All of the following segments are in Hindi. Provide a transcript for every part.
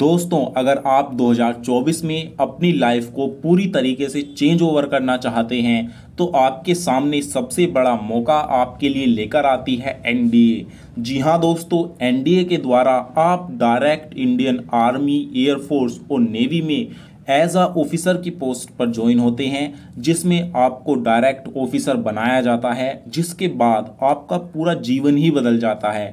दोस्तों अगर आप 2024 में अपनी लाइफ को पूरी तरीके से चेंज ओवर करना चाहते हैं तो आपके सामने सबसे बड़ा मौका आपके लिए लेकर आती है एनडीए जी हाँ दोस्तों एनडीए के द्वारा आप डायरेक्ट इंडियन आर्मी एयरफोर्स और नेवी में एज अ ऑफिसर की पोस्ट पर ज्वाइन होते हैं जिसमें आपको डायरेक्ट ऑफिसर बनाया जाता है जिसके बाद आपका पूरा जीवन ही बदल जाता है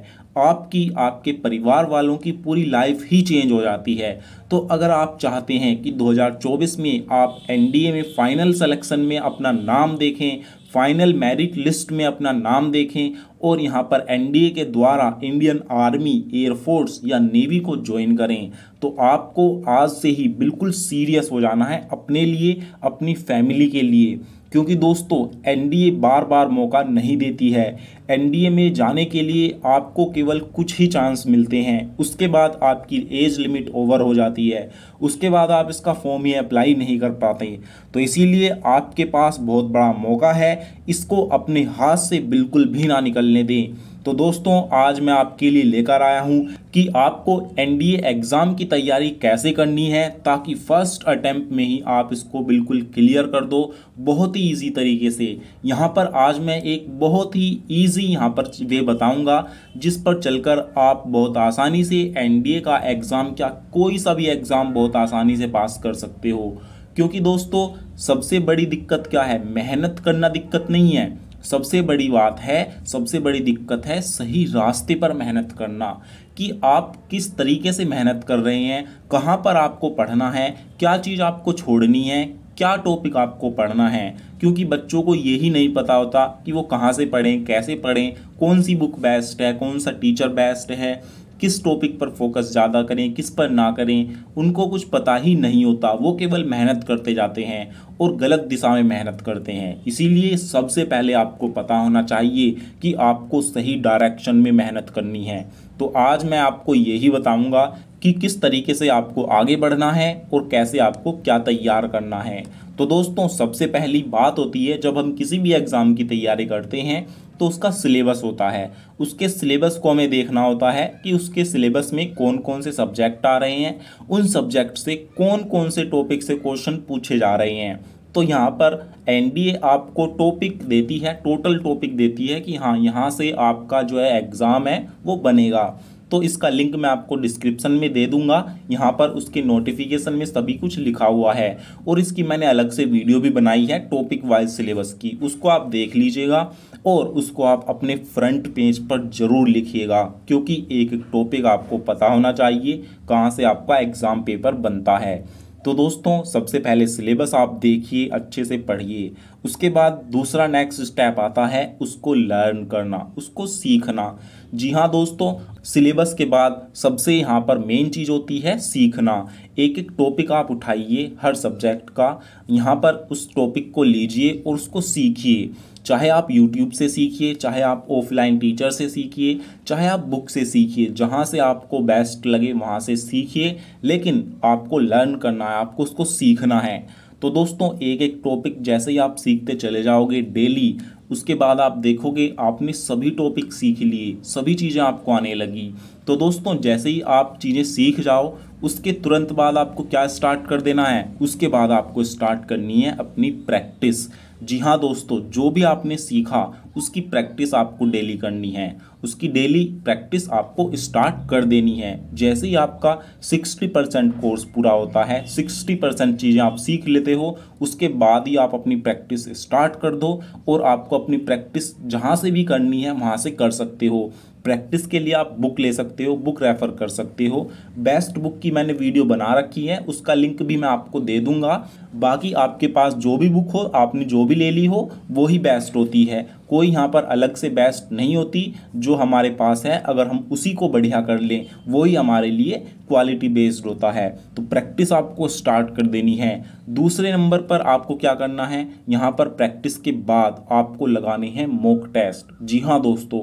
आपकी आपके परिवार वालों की पूरी लाइफ ही चेंज हो जाती है तो अगर आप चाहते हैं कि 2024 में आप एनडीए में फ़ाइनल सिलेक्शन में अपना नाम देखें फाइनल मेरिट लिस्ट में अपना नाम देखें और यहाँ पर एनडीए के द्वारा इंडियन आर्मी एयरफोर्स या नेवी को ज्वाइन करें तो आपको आज से ही बिल्कुल सीरियस हो जाना है अपने लिए अपनी फैमिली के लिए क्योंकि दोस्तों एनडीए बार बार मौका नहीं देती है एनडीए में जाने के लिए आपको केवल कुछ ही चांस मिलते हैं उसके बाद आपकी एज लिमिट ओवर हो जाती है उसके बाद आप इसका फॉर्म ही अप्लाई नहीं कर पाते तो इसीलिए आपके पास बहुत बड़ा मौका है इसको अपने हाथ से बिल्कुल भी ना निकलने दें तो दोस्तों आज मैं आपके लिए लेकर आया हूं कि आपको एनडीए एग्ज़ाम की तैयारी कैसे करनी है ताकि फर्स्ट अटेम्प्ट में ही आप इसको बिल्कुल क्लियर कर दो बहुत ही इजी तरीके से यहाँ पर आज मैं एक बहुत ही इजी यहाँ पर वे बताऊँगा जिस पर चलकर आप बहुत आसानी से एनडीए का एग्ज़ाम क्या कोई सा भी एग्ज़ाम बहुत आसानी से पास कर सकते हो क्योंकि दोस्तों सबसे बड़ी दिक्कत क्या है मेहनत करना दिक्कत नहीं है सबसे बड़ी बात है सबसे बड़ी दिक्कत है सही रास्ते पर मेहनत करना कि आप किस तरीके से मेहनत कर रहे हैं कहाँ पर आपको पढ़ना है क्या चीज़ आपको छोड़नी है क्या टॉपिक आपको पढ़ना है क्योंकि बच्चों को यही नहीं पता होता कि वो कहाँ से पढ़ें कैसे पढ़ें कौन सी बुक बेस्ट है कौन सा टीचर बेस्ट है किस टॉपिक पर फोकस ज़्यादा करें किस पर ना करें उनको कुछ पता ही नहीं होता वो केवल मेहनत करते जाते हैं और गलत दिशा में मेहनत करते हैं इसीलिए सबसे पहले आपको पता होना चाहिए कि आपको सही डायरेक्शन में मेहनत करनी है तो आज मैं आपको यही बताऊंगा कि किस तरीके से आपको आगे बढ़ना है और कैसे आपको क्या तैयार करना है तो दोस्तों सबसे पहली बात होती है जब हम किसी भी एग्ज़ाम की तैयारी करते हैं तो उसका सिलेबस होता है उसके सिलेबस को हमें देखना होता है कि उसके सिलेबस में कौन कौन से सब्जेक्ट आ रहे हैं उन सब्जेक्ट से कौन कौन से टॉपिक से क्वेश्चन पूछे जा रहे हैं तो यहाँ पर एन आपको टॉपिक देती है टोटल टॉपिक देती है कि हाँ यहाँ से आपका जो है एग्ज़ाम है वो बनेगा तो इसका लिंक मैं आपको डिस्क्रिप्शन में दे दूंगा यहाँ पर उसके नोटिफिकेशन में सभी कुछ लिखा हुआ है और इसकी मैंने अलग से वीडियो भी बनाई है टॉपिक वाइज सिलेबस की उसको आप देख लीजिएगा और उसको आप अपने फ्रंट पेज पर ज़रूर लिखिएगा क्योंकि एक टॉपिक आपको पता होना चाहिए कहाँ से आपका एग्ज़ाम पेपर बनता है तो दोस्तों सबसे पहले सिलेबस आप देखिए अच्छे से पढ़िए उसके बाद दूसरा नेक्स्ट स्टेप आता है उसको लर्न करना उसको सीखना जी हाँ दोस्तों सिलेबस के बाद सबसे यहाँ पर मेन चीज़ होती है सीखना एक एक टॉपिक आप उठाइए हर सब्जेक्ट का यहाँ पर उस टॉपिक को लीजिए और उसको सीखिए चाहे आप यूट्यूब से सीखिए चाहे आप ऑफलाइन टीचर से सीखिए चाहे आप बुक से सीखिए जहाँ से आपको बेस्ट लगे वहाँ से सीखिए लेकिन आपको लर्न करना है आपको उसको सीखना है तो दोस्तों एक एक टॉपिक जैसे ही आप सीखते चले जाओगे डेली उसके बाद आप देखोगे आपने सभी टॉपिक सीख लिए सभी चीज़ें आपको आने लगी तो दोस्तों जैसे ही आप चीज़ें सीख जाओ उसके तुरंत बाद आपको क्या स्टार्ट कर देना है उसके बाद आपको स्टार्ट करनी है अपनी प्रैक्टिस जी हाँ दोस्तों जो भी आपने सीखा उसकी प्रैक्टिस आपको डेली करनी है उसकी डेली प्रैक्टिस आपको स्टार्ट कर देनी है जैसे ही आपका 60 परसेंट कोर्स पूरा होता है 60 परसेंट चीज़ें आप सीख लेते हो उसके बाद ही आप अपनी प्रैक्टिस स्टार्ट कर दो और आपको अपनी प्रैक्टिस जहाँ से भी करनी है वहाँ से कर सकते हो प्रैक्टिस के लिए आप बुक ले सकते हो बुक रेफ़र कर सकते हो बेस्ट बुक की मैंने वीडियो बना रखी है उसका लिंक भी मैं आपको दे दूंगा बाकी आपके पास जो भी बुक हो आपने जो भी ले ली हो वो ही बेस्ट होती है कोई यहाँ पर अलग से बेस्ट नहीं होती जो हमारे पास है अगर हम उसी को बढ़िया कर लें वही हमारे लिए क्वालिटी बेस्ड होता है तो प्रैक्टिस आपको स्टार्ट कर देनी है दूसरे नंबर पर आपको क्या करना है यहाँ पर प्रैक्टिस के बाद आपको लगाने हैं मॉक टेस्ट जी हाँ दोस्तों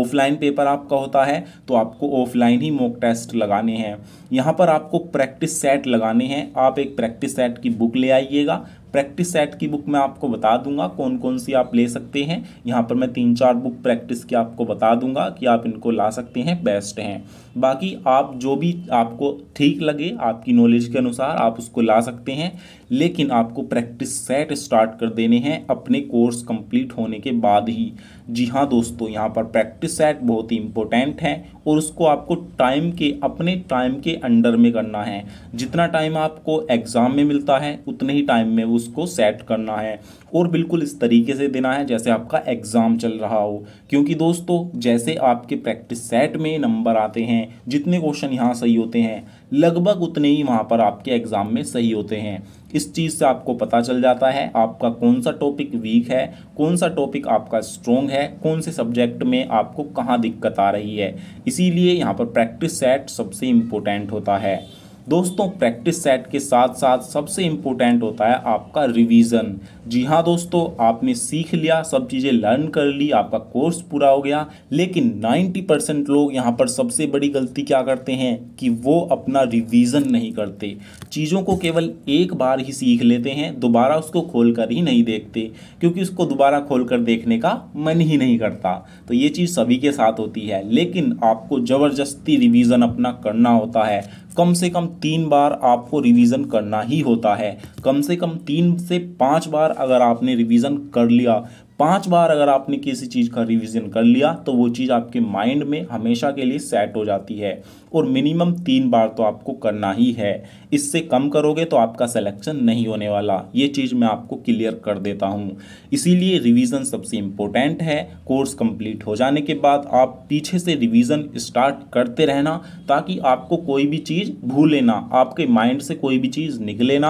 ऑफलाइन पेपर आपका होता है तो आपको ऑफलाइन ही मॉक टेस्ट लगाने हैं यहाँ पर आपको प्रैक्टिस सेट लगाने हैं आप एक प्रैक्टिस सेट की बुक ले ले आइएगा प्रैक्टिस सेट की बुक मैं आपको बता दूंगा कौन कौन सी आप ले सकते हैं यहाँ पर मैं तीन चार बुक प्रैक्टिस की आपको बता दूंगा कि आप इनको ला सकते हैं बेस्ट हैं बाकी आप जो भी आपको ठीक लगे आपकी नॉलेज के अनुसार आप उसको ला सकते हैं लेकिन आपको प्रैक्टिस सेट स्टार्ट कर देने हैं अपने कोर्स कंप्लीट होने के बाद ही जी हाँ दोस्तों यहाँ पर प्रैक्टिस सेट बहुत ही इंपॉर्टेंट है और उसको आपको टाइम के अपने टाइम के अंडर में करना है जितना टाइम आपको एग्ज़ाम में मिलता है उतने ही टाइम में उसको सेट करना है और बिल्कुल इस तरीके से देना है जैसे आपका एग्ज़ाम चल रहा हो क्योंकि दोस्तों जैसे आपके प्रैक्टिस सेट में नंबर आते हैं जितने क्वेश्चन यहाँ सही होते हैं लगभग उतने ही वहाँ पर आपके एग्ज़ाम में सही होते हैं इस चीज़ से आपको पता चल जाता है आपका कौन सा टॉपिक वीक है कौन सा टॉपिक आपका स्ट्रोंग है कौन से सब्जेक्ट में आपको कहाँ दिक्कत आ रही है इसीलिए यहाँ पर प्रैक्टिस सेट सबसे इम्पोर्टेंट होता है दोस्तों प्रैक्टिस सेट के साथ साथ सबसे इम्पोर्टेंट होता है आपका रिवीजन जी हाँ दोस्तों आपने सीख लिया सब चीज़ें लर्न कर ली आपका कोर्स पूरा हो गया लेकिन 90 परसेंट लोग यहाँ पर सबसे बड़ी गलती क्या करते हैं कि वो अपना रिवीजन नहीं करते चीज़ों को केवल एक बार ही सीख लेते हैं दोबारा उसको खोल कर ही नहीं देखते क्योंकि उसको दोबारा खोल कर देखने का मन ही नहीं करता तो ये चीज़ सभी के साथ होती है लेकिन आपको ज़बरदस्ती रिविज़न अपना करना होता है कम से कम तीन बार आपको रिवीजन करना ही होता है कम से कम तीन से पाँच बार अगर आपने रिवीजन कर लिया पांच बार अगर आपने किसी चीज़ का रिवीजन कर लिया तो वो चीज़ आपके माइंड में हमेशा के लिए सेट हो जाती है और मिनिमम तीन बार तो आपको करना ही है इससे कम करोगे तो आपका सिलेक्शन नहीं होने वाला ये चीज़ मैं आपको क्लियर कर देता हूँ इसीलिए रिवीजन सबसे इम्पोर्टेंट है कोर्स कंप्लीट हो जाने के बाद आप पीछे से रिवीजन स्टार्ट करते रहना ताकि आपको कोई भी चीज़ भूले ना आपके माइंड से कोई भी चीज़ निकले ना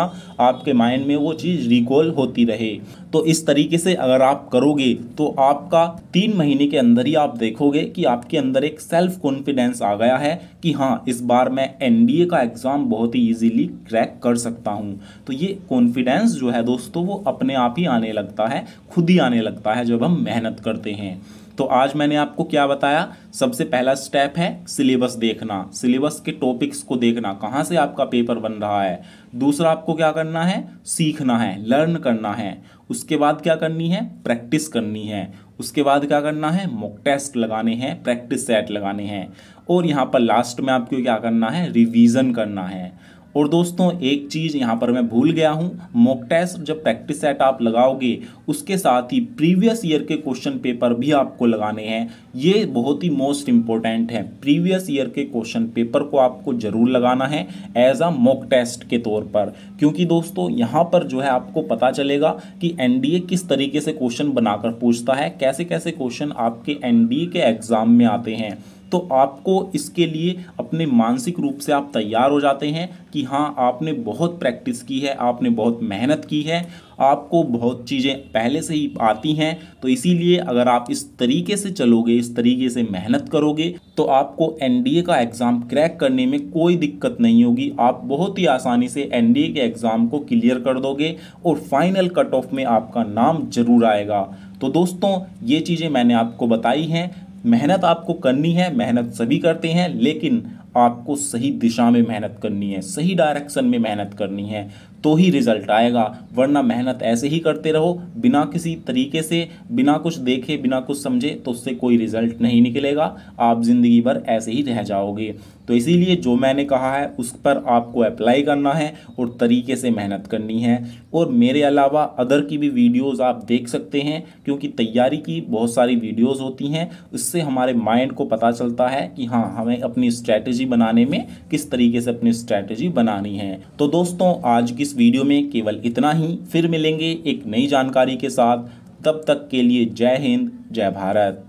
आपके माइंड में वो चीज़ रिकॉल होती रहे तो इस तरीके से अगर आप करोगे तो आपका तीन महीने के अंदर ही आप देखोगे कि आपके अंदर एक सेल्फ कॉन्फिडेंस आ गया है कि कि हाँ इस बार मैं एनडीए का एग्ज़ाम बहुत ही ईजीली क्रैक कर सकता हूँ तो ये कॉन्फिडेंस जो है दोस्तों वो अपने आप ही आने लगता है खुद ही आने लगता है जब हम मेहनत करते हैं तो आज मैंने आपको क्या बताया सबसे पहला स्टेप है सिलेबस देखना सिलेबस के टॉपिक्स को देखना कहाँ से आपका पेपर बन रहा है दूसरा आपको क्या करना है सीखना है लर्न करना है उसके बाद क्या करनी है प्रैक्टिस करनी है उसके बाद क्या करना है मॉक टेस्ट लगाने हैं प्रैक्टिस सेट लगाने हैं और यहाँ पर लास्ट में आपको क्या करना है रिवीजन करना है और दोस्तों एक चीज़ यहाँ पर मैं भूल गया हूँ मॉक टेस्ट जब प्रैक्टिस सेट आप लगाओगे उसके साथ ही प्रीवियस ईयर के क्वेश्चन पेपर भी आपको लगाने हैं ये बहुत ही मोस्ट इम्पॉर्टेंट है प्रीवियस ईयर के क्वेश्चन पेपर को आपको ज़रूर लगाना है एज अ मॉक टेस्ट के तौर पर क्योंकि दोस्तों यहाँ पर जो है आपको पता चलेगा कि एन किस तरीके से क्वेश्चन बनाकर पूछता है कैसे कैसे क्वेश्चन आपके एन के एग्ज़ाम में आते हैं तो आपको इसके लिए अपने मानसिक रूप से आप तैयार हो जाते हैं कि हाँ आपने बहुत प्रैक्टिस की है आपने बहुत मेहनत की है आपको बहुत चीज़ें पहले से ही आती हैं तो इसीलिए अगर आप इस तरीके से चलोगे इस तरीके से मेहनत करोगे तो आपको एन का एग्ज़ाम क्रैक करने में कोई दिक्कत नहीं होगी आप बहुत ही आसानी से एन के एग्ज़ाम को क्लियर कर दोगे और फाइनल कट ऑफ में आपका नाम जरूर आएगा तो दोस्तों ये चीज़ें मैंने आपको बताई हैं मेहनत आपको करनी है मेहनत सभी करते हैं लेकिन आपको सही दिशा में मेहनत करनी है सही डायरेक्शन में मेहनत करनी है तो ही रिज़ल्ट आएगा वरना मेहनत ऐसे ही करते रहो बिना किसी तरीके से बिना कुछ देखे बिना कुछ समझे तो उससे कोई रिज़ल्ट नहीं निकलेगा आप ज़िंदगी भर ऐसे ही रह जाओगे तो इसीलिए जो मैंने कहा है उस पर आपको अप्लाई करना है और तरीके से मेहनत करनी है और मेरे अलावा अदर की भी वीडियोज़ आप देख सकते हैं क्योंकि तैयारी की बहुत सारी वीडियोज़ होती हैं उससे हमारे माइंड को पता चलता है कि हाँ हमें अपनी स्ट्रैटेजी स्ट्रैटेजी बनाने में किस तरीके से अपनी स्ट्रैटेजी बनानी है तो दोस्तों आज की इस वीडियो में केवल इतना ही फिर मिलेंगे एक नई जानकारी के साथ तब तक के लिए जय हिंद जय भारत